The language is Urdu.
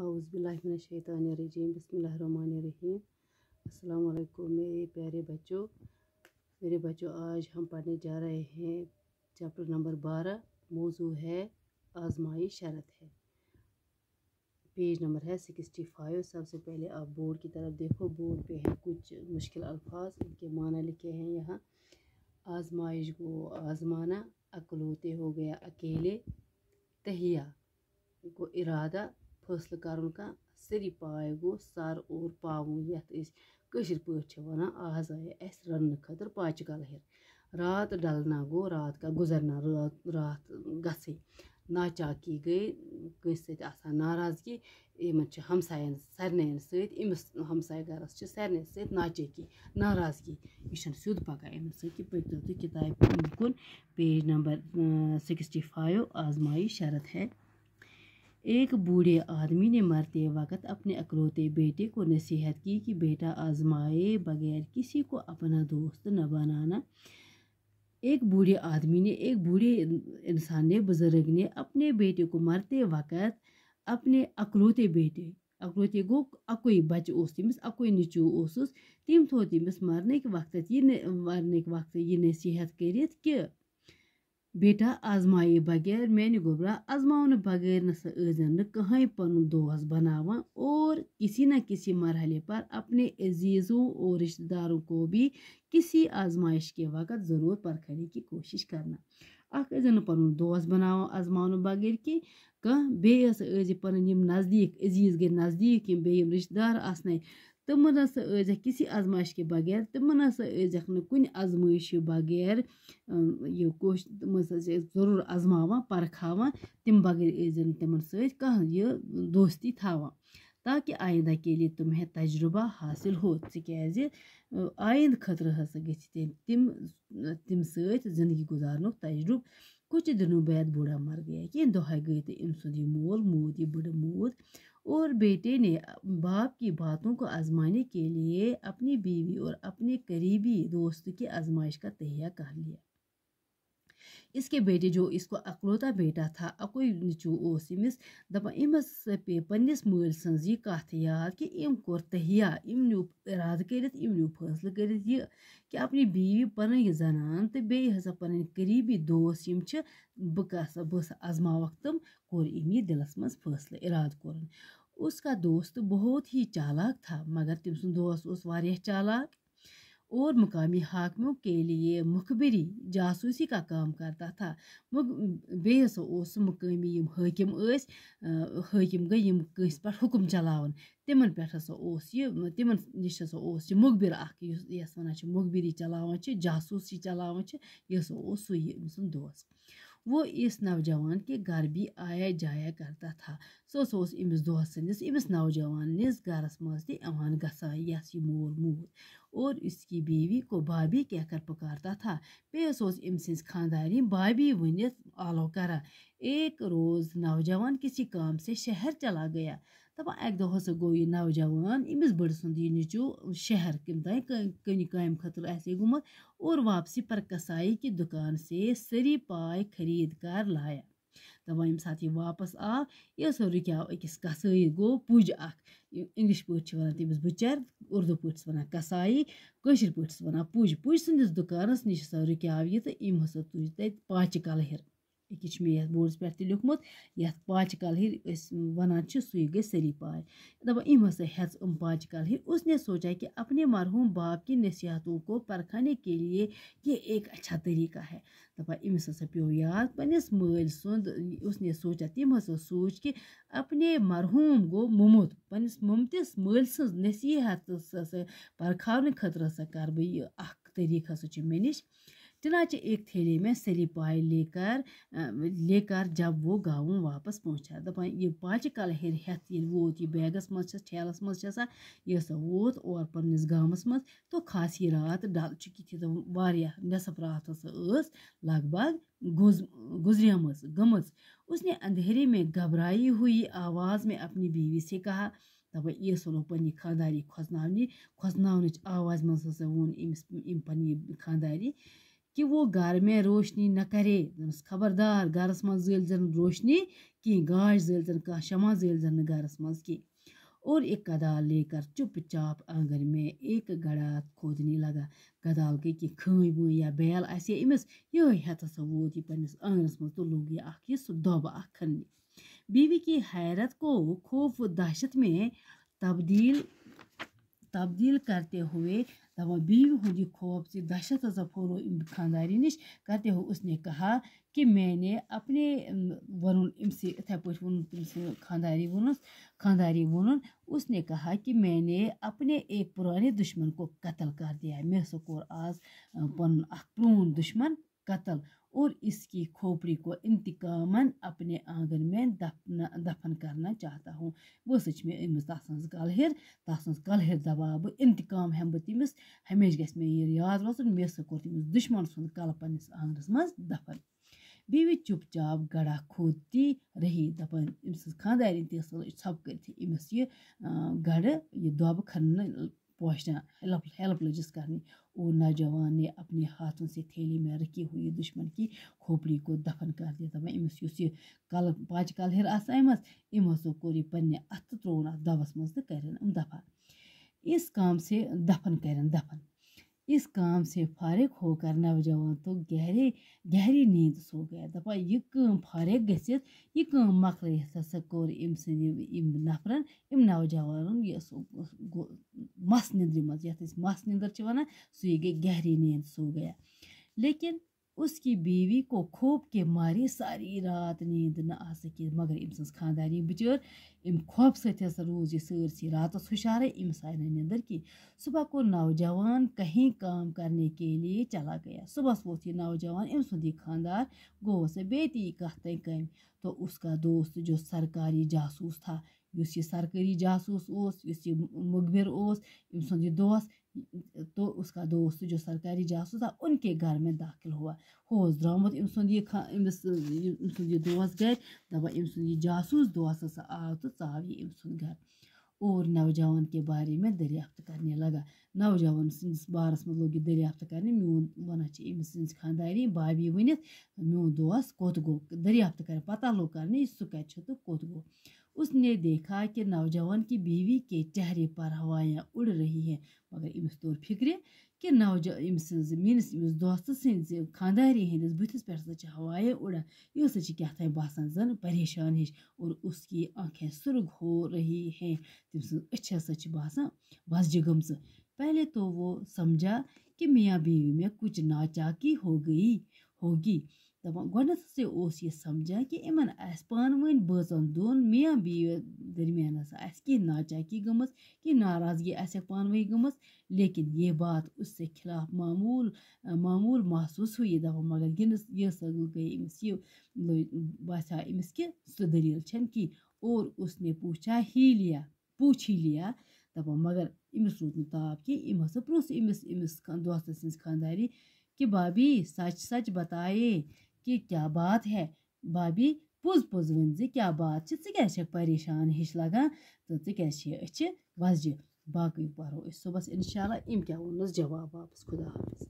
اعوذ باللہ من الشیطان الرجیم بسم اللہ الرحمن الرحیم السلام علیکم میرے پیارے بچوں میرے بچوں آج ہم پڑھنے جا رہے ہیں چیپٹر نمبر بارہ موضوع ہے آزمائی شرط ہے پیج نمبر ہے سکسٹی فائیو سب سے پہلے آپ بورڈ کی طرف دیکھو بورڈ پہ ہے کچھ مشکل الفاظ ان کے معنی لکھے ہیں یہاں آزمائش کو آزمانا اکلوتے ہو گیا اکیلے تہیا کو ارادہ فٲصلہٕ کَرُن کانٛہہ سٲری پاے گوٚو سَر اوٚر پاوُن یَتھ أسۍ کٲشِر پٲٹھۍ چھِ وَنان آز آیہِ اَسہِ رَننہٕ خٲطرٕ پاچہِ کَلہِر رات ڈَلنا گوٚو رات کانٛہہ گُزرنا رات راتھ گژھٕنۍ ناچاکی گٔے کٲنٛسہِ سۭتۍ آسان ناراضگی یِمَن چھِ ہَمسایَن سارنِیَن سۭتۍ أمِس ہَمساے گَرَس چھِ سارنٕے سۭتۍ ناچٲکی ناراضگی یہِ چھَنہٕ سیوٚد پَکان أمِس سۭتۍ کہِ پٔکِو تُہۍ کِتابہِ کُن پیج نمبر سِکِسٹی فایِو آزمایہِ شَرت ہے ایک بوڑھے آدمی نے مرتے وقت اپنے اکلوتے بیٹے کو نصیحت کی کہ بیٹا آزمائے بغیر کسی کو اپنا دوست نہ بنانا ایک بوڑھے آدمی نے ایک بوڑھے انسان نے نے بزرگ اپنے بیٹے کو مرتے وقت اپنے اکلوتے بیٹے اکلوتے گو اکوئی بچہ اس تم تھو تمس مرنک وقت یہ مرنک وقت یہ نصیحت کرت کہ بیٹا آزمایے بغیر میانہِ گوٚبرا آزماونہٕ بغٲر نسا ٲزٮ۪ن نہٕ کٕہٕنۍ پَنُن دوس بناوان اور کسی نہ کسی مرحلے پر اپنے عزیزوں اور رشتہ داروں کو بھی کسی آزمائش کے وقت ضرور پرکھنے کی کوشش کرنا اکھ ٲزٮ۪ن نہٕ پَنُن دوس بناوان آزماونہٕ بغٲر کینٛہہ کانٛہہ بیٚیہِ ہَسا ٲسۍ یہِ پَنٕنۍ یِم نزدیٖک عزیٖز گٔے نزدیٖک یِم بیٚیہِ یِم رِشتہٕ دار آسنے تمناس اژہ کسی ازمائش کے بغیر تمناس اژہ نہ کوئی ازمائش کے بغیر یہ کوش تمس سے ضرور ازماوا پرخاوا تم بغیر ازن تمن سے کہ یہ دوستی تھاوا تاکہ آئندہ کے لیے تمہیں تجربہ حاصل ہو سکے از آئندہ خطر ہس گچ تم تم سے زندگی گزارنو تجربہ کچھ دنوں بعد بوڑھا مر گیا کہ دہائی گئی تو ان سند یہ مول موت یہ بڑے موت اور بیٹے نے باپ کی باتوں کو آزمانے کے لیے اپنی بیوی اور اپنے قریبی دوست کی آزمائش کا تہیا کر لیا اس کے بیٹے جو اس کو اکلوتا بیٹا تھا اکوئی نچو اس امس دپا امس پے پنس مل سن یہ کت یاد کہ ام کور تہیا ام نیو اراد کرت ام نیو فیصلہ کرت یہ کہ اپنی بیوی پن زنان تو بیس ہسا پن قریبی دوست ہم بہ بس ازما وقت تم کور ام یہ دلس من فیصلہ اراد کورن اس کا دوست بہت ہی چالاک تھا مگر تم سن دوست اس واریہ چالاک اور مقامی حاکموں کے لیے مخبری جاسوسی کا کام کرتا تھا بیٚیہِ ہسا اوس مقٲمی یِم حٲکِم ٲسۍ حٲکِم گٔے یِم کٲنٛسہِ پٮ۪ٹھ حُکُم چلاوان تمہ پٮ۪ٹھ ہسا اوس اوس یہِ یہِ نِش ہسا یُس یَس وَنان چھِ اس تمہ نش ہساس یہ مخبر اخبری چلان جاسوسی چلان یہ سی ام سوجان کے گر بھی آیا جایا کرتا تھا سُہ ہسا اوس أمِس ساس سٕنٛدِس أمِس نوجوان نِس گرس گژھان یَس یہِ مول موٗد اور اس کی بیوی کو بابی کہہ کر پکارتا تھا بیس ام ساندارن بابی ونیت آلو کرا ایک روز نوجوان کسی کام سے شہر چلا گیا گو یہ نوجوان امس بڑ نچو شہر کم تین کن کام خطر گومت اور واپسی پر کسائی دکان سے سری پائے خرید کر لائق دہان سات یہ واپس آو یہ رکیو اکس کسائی گو پوج اخ اِنٛگلِش پٲٹھۍ پٲٹھۍ پٲٹھۍ چھِ وَنان وَنان تٔمِس بٕچَر اُردو چھِس چھِس کَسایی کٲشِر انگلش پُج اردو پٹس وسائی قشر پہس وان پج سندس دکان نشا رکا تج پاچہ کلہر یہ یَتھ پہ لوکمت أسۍ پاچہ کال ہی گٔے سی پاے سری أمۍ ہسا ہیٚژ پاچ پاچہِ ہی اس نے سوچا کہ اپنے مرحوم باپ کی نصیحتوں کو پرکھانے کے لیے یہ ایک اچھا طریقہ ہے أمِس ہسا یاد سُنٛد اس نے سونٛچا تم ہسا سوٗنٛچ کہ اپنے مرحوٗم گو مت پنٛنِس مل مٲلۍ سٕنٛز خطر ہسا ہسا مےٚ نش چنانچہ ایک تھیلے میں سری پائے لے کر لے کر جب وہ گاؤں واپس پہنچا دپان یہ پانچ کل ہیر ہیت یہ ووت یہ بیگس مز چھس چھیلس مز چھسا یہ سا ووت اور پنس گامس مز تو خاص یہ رات ڈل چکی تھی تو واریا نصف رات سا اس لگ بگ گزریا مز گمز اس نے اندھیرے میں گھبرائی ہوئی آواز میں اپنی بیوی سے کہا تبا یہ سنو پنی خانداری خوزنانی خوزنانچ آواز مز سا وون ام پنی خانداری کہ وہ گھر میں روشنی نہ کرے دس خبردار گھرس زن روشنی کی گاش زل کا شمع زل گھرس کی اور ایک کدال لے کر چپ چاپ آنگن میں ایک گڑا کھودنی لگا کدال گئی کہ یا بیل آئی امس یہ ووت یہ پنس آنگنس من تو لوگ یہ اخ اخ دبنہ بیوی کی حیرت کو خوف و دہشت میں تبدیل تبدیل کرتے ہوئے خوف کے دہشت ہسا پھول ام اس نے کہا کہ میں نے اپنے ورنہ امسی ات خی ونس خاندار وون اس نے کہا کہ میں نے اپنے ایک پرانے دشمن کو قتل کر دیا میں سا كو آز پن اخ پرون دشمن قتل اور اس کی کھوپڑی کو انتقاماً اپنے آنگن میں دفنہ دفن کرنا چاہتا ہوں وقت تس کل تس سل دبا بہ انتام ہم بہت تمہس ہمیشہ گز میر یاد روز میر تمہس دشمن سند کل پنس آنگن مز دفن بی چپ چاپ گڑا رہی کھوتی رحی دن خاندارینپ کر گڑ دب کھن پوچھنا ہیلپ ہیلپ لجس کرنی اور نوجوان نے اپنے ہاتھوں سے تھیلی میں رکھی ہوئی دشمن کی کھوپڑی کو دفن کر دیا دپان امس اس یہ کل پانچ کل ہر آس امس ام ہسو کور یہ پنہ ات تروہ اتھ دوس مز تو کرن دفن اس کام سے دفن کرن دفن اس کام سے فارغ ہو کر نوجوان تو گہرے گہری نیند سو گیا دپا یہ فارغ گست یہ مکل کم سفرن نوجوان یہ مس نندر میس مس نندر وی گہری نیند سو گیا لیکن اس کی بیوی کو خوب کے مارے ساری رات نیند نہ آ سکے مگر ام سن بِچٲر یہ خوف سۭتۍ ہسا روز یہ سٲرسٕے رات ہُشارَے أمِس آئی نہٕ نیٚنٛدٕر کی صبح کوٚر نوجوان کہیں کام کرنے کے لیے چلا گیا صبح ووٚتھ یہ نوجوان ام یہِ خاندار تانۍ بیم تو اس کا دوست جو سرکاری جاسوس تھا یُس یُس یہِ سرکٲری جاسوٗس اوس یہِ سرکری اوس أمۍ سُنٛد یہِ دوس تو اس کا دوست جو سرکاری جاسوٗس جاسوسا ان کے گھر میں داخل ہوا ہو یہِ دوس یہ دَپان أمۍ سُنٛد یہِ جاسوٗس دوس ہسا آو تہٕ ژاو یہِ أمۍ سُنٛد ام اور نوجوان کے بارے میں دریافت کرنے لگا نوجوان سندس بارس موب یہ دریافت کرنے مون و سن خاندار بابی ورنت مون دس کوت گو دیافت کر پتہ کَتہِ چھُ تہٕ کوٚت گوٚو اس نے دیکھا کہ نوجوان کی بیوی کے چہرے پر ہوایاں اڑ رہی ہیں مگر امس تور فکر کہ نوجا ام مس دوست سنز خانداری ہندس بتس پہ سا ہوائیں اڑا یہ سا تان باسان زن پریشان ہش اور اس کی آنکھیں سرگ ہو رہی ہیں تم سن اچھ باسان وزجہ گمز پہلے تو وہ سمجھا کہ میاں بیوی میں کچھ ناچاکی ہو گئی ہوگی اوس یہِ سَمجھان کہِ یِمَن آسہِ پانہٕ ؤنۍ بٲژَن دۄن بن بیٚیہِ درمیان آسہِ کھی ناچاکی گٔمٕژ گم ناراضگی آسٮ۪کھ پانہٕ ؤنۍ گٔمٕژ لیکِن یہ بات اس کے خلاف معمول معمول محسوس ہوئی دس یہ گئی امس یہ باس امس کہ سہ دلی کی پوچھا ہی لیا پوچھ ہی لیا دَپان مگر أمِس روٗد نہٕ امس أمۍ نا تاپ أمِس أمِس دوستہٕ سٕنٛز ساری کہِ بابی سچ سچ بتائے کہ کیا بات ہے بابی پوز پوز ون بات زیاز پریشان ہیش لگان تو کے كیزے وجہ باقی پارو صحیح اِنشاء اللہ ام كے وونس جواب واپس خدا حافظ